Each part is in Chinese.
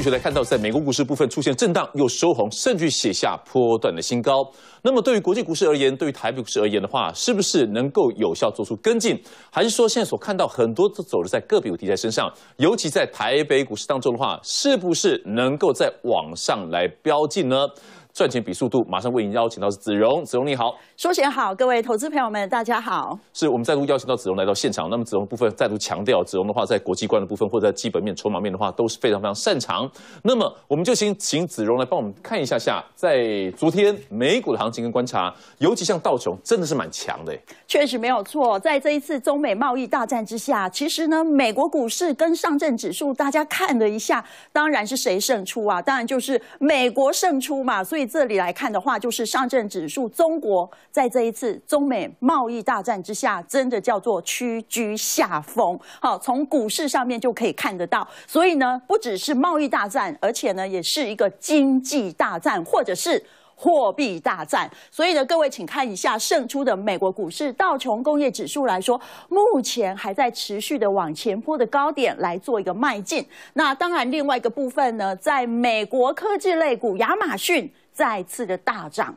继续来看到，在美国股市部分出现震荡，又收红，甚至写下波段的新高。那么，对于国际股市而言，对于台北股市而言的话，是不是能够有效做出跟进？还是说现在所看到很多都走在个别题材身上？尤其在台北股市当中的话，是不是能够再往上来标进呢？赚钱比速度，马上为您邀请到是子荣，子荣你好，说贤好，各位投资朋友们大家好，是，我们再度邀请到子荣来到现场。那么子荣部分再度强调，子荣的话在国际观的部分或者在基本面、筹码面的话都是非常非常擅长。那么我们就先请子荣来帮我们看一下下，在昨天美股的行情跟观察，尤其像道琼，真的是蛮强的。确实没有错，在这一次中美贸易大战之下，其实呢，美国股市跟上证指数大家看了一下，当然是谁胜出啊？当然就是美国胜出嘛，所以。对这里来看的话，就是上证指数，中国在这一次中美贸易大战之下，真的叫做屈居下风。好，从股市上面就可以看得到。所以呢，不只是贸易大战，而且呢，也是一个经济大战，或者是货币大战。所以呢，各位请看一下胜出的美国股市道琼工业指数来说，目前还在持续的往前坡的高点来做一个迈进。那当然，另外一个部分呢，在美国科技类股亚马逊。再次的大涨。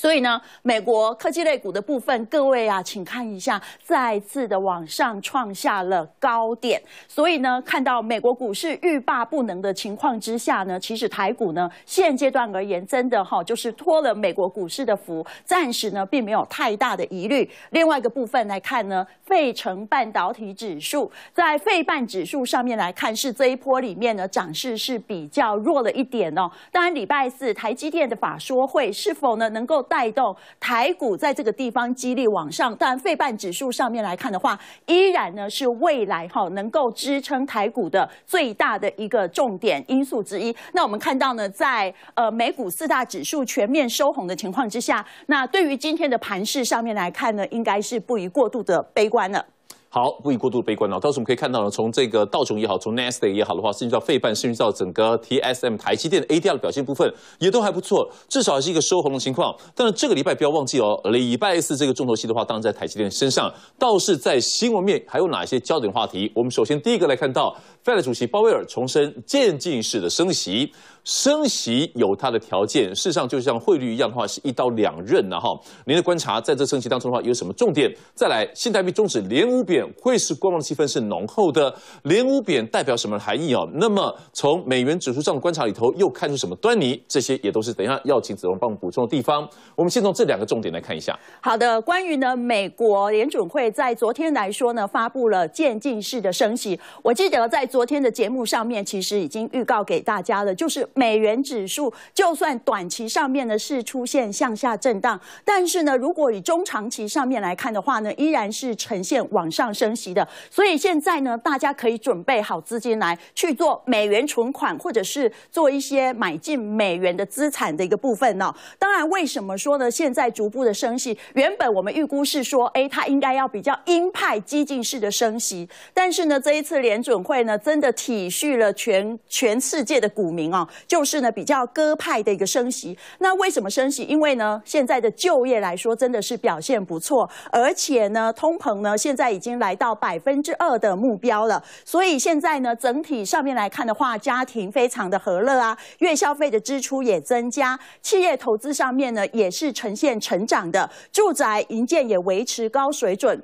所以呢，美国科技类股的部分，各位啊，请看一下，再次的往上创下了高点。所以呢，看到美国股市欲罢不能的情况之下呢，其实台股呢，现阶段而言，真的哈，就是托了美国股市的福，暂时呢，并没有太大的疑虑。另外一个部分来看呢，费城半导体指数，在费半指数上面来看，是这一波里面呢，涨势是比较弱了一点哦。当然，礼拜四台积电的法说会是否呢，能够带动台股在这个地方激励往上，当然费半指数上面来看的话，依然呢是未来哈能够支撑台股的最大的一个重点因素之一。那我们看到呢，在呃美股四大指数全面收红的情况之下，那对于今天的盘市上面来看呢，应该是不宜过度的悲观了。好，不宜过度悲观了。到时我们可以看到呢，从这个道琼也好，从纳斯达克也好的话，甚至到费半，甚至到整个 TSM 台积电、AD 的表现部分，也都还不错，至少是一个收红的情况。但是这个礼拜不要忘记哦，礼拜四这个重头戏的话，当然在台积电身上。倒是在新闻面还有哪些焦点话题？我们首先第一个来看到，Fed 主席鲍威尔重申渐进式的升息，升息有它的条件，事实上就像汇率一样的话，是一刀两刃呢哈。您的观察，在这升息当中的话，有什么重点？再来，信贷币终止连五贬。会是观望气氛是浓厚的，连五贬代表什么含义哦？那么从美元指数上的观察里头，又看出什么端倪？这些也都是等一下要请子龙帮我们补充的地方。我们先从这两个重点来看一下。好的，关于呢，美国联准会在昨天来说呢，发布了渐进式的升息。我记得在昨天的节目上面，其实已经预告给大家了，就是美元指数就算短期上面呢是出现向下震荡，但是呢，如果以中长期上面来看的话呢，依然是呈现往上。升息的，所以现在呢，大家可以准备好资金来去做美元存款，或者是做一些买进美元的资产的一个部分呢。当然，为什么说呢？现在逐步的升息，原本我们预估是说，哎，它应该要比较鹰派、激进式的升息，但是呢，这一次联准会呢，真的体恤了全全世界的股民哦，就是呢比较鸽派的一个升息。那为什么升息？因为呢，现在的就业来说真的是表现不错，而且呢，通膨呢现在已经。来到百分之二的目标了，所以现在呢，整体上面来看的话，家庭非常的和乐啊，月消费的支出也增加，企业投资上面呢也是呈现成长的，住宅营建也维持高水准，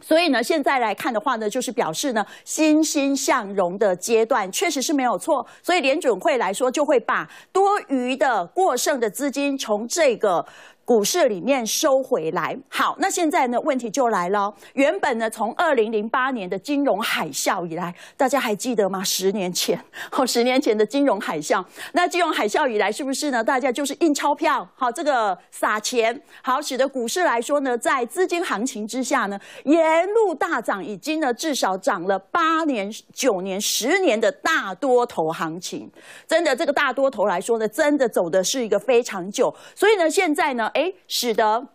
所以呢，现在来看的话呢，就是表示呢，欣欣向荣的阶段确实是没有错，所以联准会来说就会把多余的过剩的资金从这个。股市里面收回来，好，那现在呢？问题就来了。原本呢，从二零零八年的金融海啸以来，大家还记得吗？十年前，好，十年前的金融海啸。那金融海啸以来，是不是呢？大家就是印钞票，好，这个撒钱，好，使得股市来说呢，在资金行情之下呢，沿路大涨，已经呢至少涨了八年、九年、十年的大多头行情。真的，这个大多头来说呢，真的走的是一个非常久。所以呢，现在呢。哎，使得。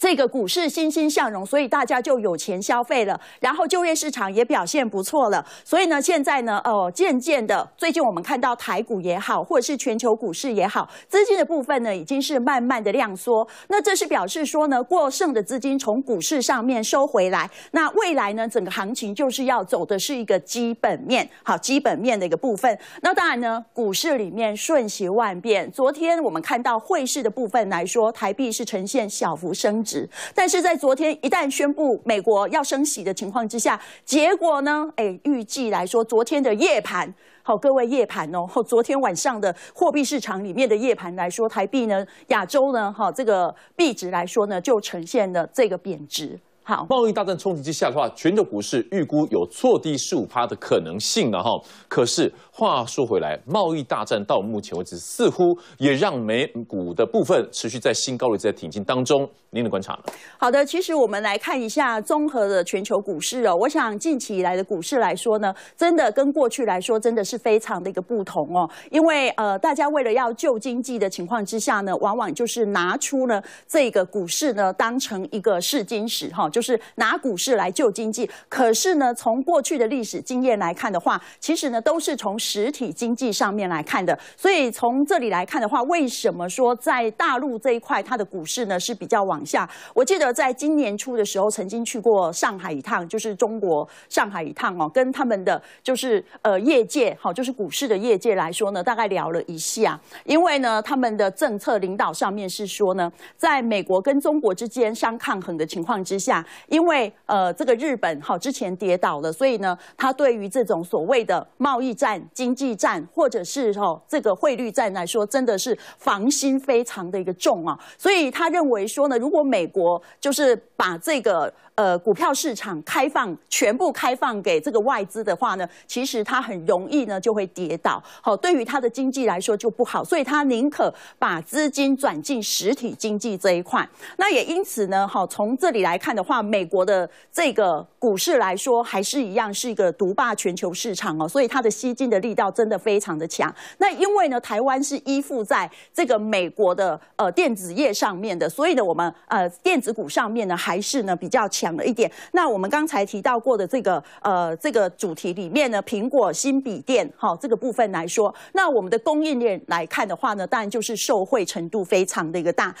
这个股市欣欣向荣，所以大家就有钱消费了，然后就业市场也表现不错了。所以呢，现在呢，哦，渐渐的，最近我们看到台股也好，或者是全球股市也好，资金的部分呢，已经是慢慢的量缩。那这是表示说呢，过剩的资金从股市上面收回来。那未来呢，整个行情就是要走的是一个基本面，好，基本面的一个部分。那当然呢，股市里面瞬息万变。昨天我们看到汇市的部分来说，台币是呈现小幅升值。但是在昨天一旦宣布美国要升息的情况之下，结果呢？哎，预计来说，昨天的夜盘，好，各位夜盘哦，昨天晚上的货币市场里面的夜盘来说，台币呢，亚洲呢，哈，这个币值来说呢，就呈现了这个贬值。贸易大战冲击之下的话，全球股市预估有错低十五趴的可能性了哈。可是话说回来，贸易大战到目前为止，似乎也让美股的部分持续在新高的置在挺进当中。您的观察呢？好的，其实我们来看一下综合的全球股市哦。我想近期以来的股市来说呢，真的跟过去来说真的是非常的一个不同哦。因为呃，大家为了要救经济的情况之下呢，往往就是拿出呢这个股市呢当成一个试金石哈就。就是拿股市来救经济，可是呢，从过去的历史经验来看的话，其实呢都是从实体经济上面来看的。所以从这里来看的话，为什么说在大陆这一块，它的股市呢是比较往下？我记得在今年初的时候，曾经去过上海一趟，就是中国上海一趟哦，跟他们的就是呃业界哦，就是股市的业界来说呢，大概聊了一下。因为呢，他们的政策领导上面是说呢，在美国跟中国之间相抗衡的情况之下。因为呃，这个日本好之前跌倒了，所以呢，他对于这种所谓的贸易战、经济战，或者是吼这个汇率战来说，真的是防心非常的一个重啊。所以他认为说呢，如果美国就是把这个。呃，股票市场开放全部开放给这个外资的话呢，其实它很容易呢就会跌倒。好，对于它的经济来说就不好，所以它宁可把资金转进实体经济这一块。那也因此呢，哦，从这里来看的话，美国的这个股市来说，还是一样是一个独霸全球市场哦，所以它的吸金的力道真的非常的强。那因为呢，台湾是依附在这个美国的呃电子业上面的，所以呢，我们呃电子股上面呢还是呢比较强。一点。那我们刚才提到过的这个呃，这个主题里面呢，苹果新笔电哈这个部分来说，那我们的供应链来看的话呢，当然就是受贿程度非常的一个大。